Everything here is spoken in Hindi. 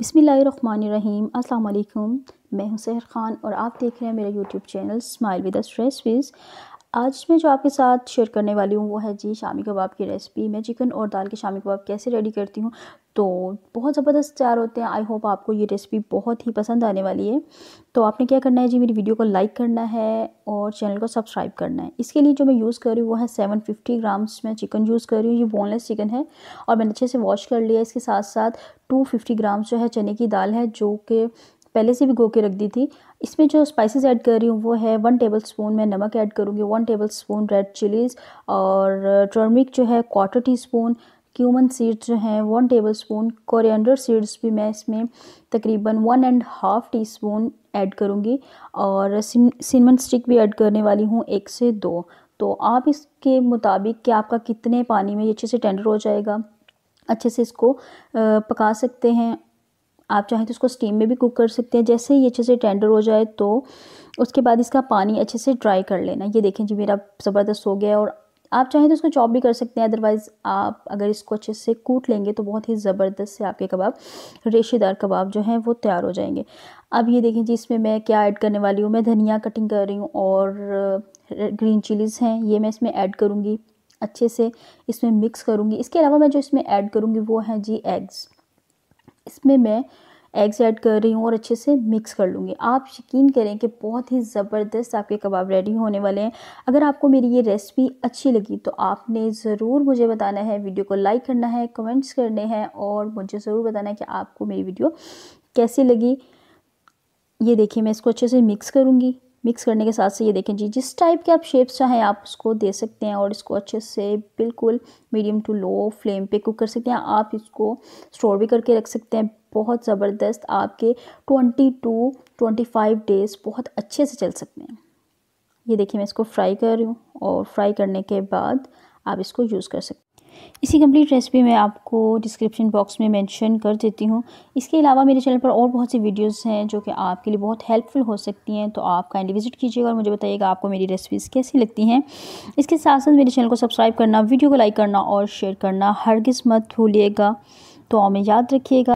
बिसमीम् अल्लाम मैं हूं सहर ख़ान और आप देख रहे हैं मेरा YouTube channel smile with stress विज़ आज मैं जो आपके साथ शेयर करने वाली हूँ वो है जी शामी कबाब की रेसिपी मैं चिकन और दाल के शामी कबाब कैसे रेडी करती हूँ तो बहुत ज़बरदस्त तैयार होते हैं आई होप आपको ये रेसिपी बहुत ही पसंद आने वाली है तो आपने क्या करना है जी मेरी वीडियो को लाइक करना है और चैनल को सब्सक्राइब करना है इसके लिए जो मैं यूज़ कर रही हूँ वो है सेवन फिफ्टी ग्राम्स मैं चिकन यूज़ कर रही हूँ ये बोनलेस चिकन है और मैंने अच्छे से वॉश कर लिया इसके साथ साथ टू फिफ्टी ग्राम्स जो है चने की दाल है जो कि पहले से भी गो के रख दी थी इसमें जो स्पाइसेस ऐड कर रही हूँ वो है वन टेबल स्पून मैं नमक ऐड करूँगी one tablespoon red chillies और टर्मिक जो है quarter teaspoon cumin seeds जो हैं one tablespoon coriander seeds भी मैं इसमें तकरीबन one and half teaspoon add करूँगी और सिनेमन स्टिक भी ऐड करने वाली हूँ एक से दो तो आप इसके मुताबिक कि आपका कितने पानी में ये अच्छे से टेंडर हो जाएगा अच्छे से इसको पका सकते हैं आप चाहें तो इसको स्टीम में भी कुक कर सकते हैं जैसे ही अच्छे से टेंडर हो जाए तो उसके बाद इसका पानी अच्छे से ड्राई कर लेना ये देखें जी मेरा ज़बरदस्त हो गया और आप चाहें तो इसको चॉप भी कर सकते हैं अदरवाइज़ आप अगर इसको अच्छे से कूट लेंगे तो बहुत ही ज़बरदस्त से आपके कबाब रेशेदार कबाब जो हैं वो तैयार हो जाएंगे अब ये देखें जी इसमें मैं क्या ऐड करने वाली हूँ मैं धनिया कटिंग कर रही हूँ और ग्रीन चिलीज़ हैं ये मैं इसमें ऐड करूँगी अच्छे से इसमें मिक्स करूँगी इसके अलावा मैं जो इसमें ऐड करूँगी वो हैं जी एग्स इसमें मैं एग्स ऐड कर रही हूँ और अच्छे से मिक्स कर लूँगी आप यकीन करें कि बहुत ही ज़बरदस्त आपके कबाब रेडी होने वाले हैं अगर आपको मेरी ये रेसिपी अच्छी लगी तो आपने ज़रूर मुझे बताना है वीडियो को लाइक करना है कमेंट्स करने हैं और मुझे ज़रूर बताना है कि आपको मेरी वीडियो कैसी लगी ये देखिए मैं इसको अच्छे से मिक्स करूँगी मिक्स करने के साथ से ये देखें जी जिस टाइप के आप शेप्स चाहें आप उसको दे सकते हैं और इसको अच्छे से बिल्कुल मीडियम टू लो फ्लेम पे कुक कर सकते हैं आप इसको स्टोर भी करके रख सकते हैं बहुत ज़बरदस्त आपके twenty to twenty five days बहुत अच्छे से चल सकते हैं ये देखिए मैं इसको फ्राई कर रही हूँ और फ्राई करने के बाद आप इसको यूज़ कर सकते हैं इसी कंप्लीट रेसिपी मैं आपको डिस्क्रिप्शन बॉक्स में मेंशन कर देती हूँ इसके अलावा मेरे चैनल पर और बहुत सी वीडियोस हैं जो कि आपके लिए बहुत हेल्पफुल हो सकती हैं तो आप काइंडली विजिट कीजिएगा और मुझे बताइएगा आपको मेरी रेसिपीज़ कैसी लगती हैं इसके साथ साथ मेरे चैनल को सब्सक्राइब करना वीडियो को लाइक करना और शेयर करना हर मत भूलिएगा तो हमें याद रखिएगा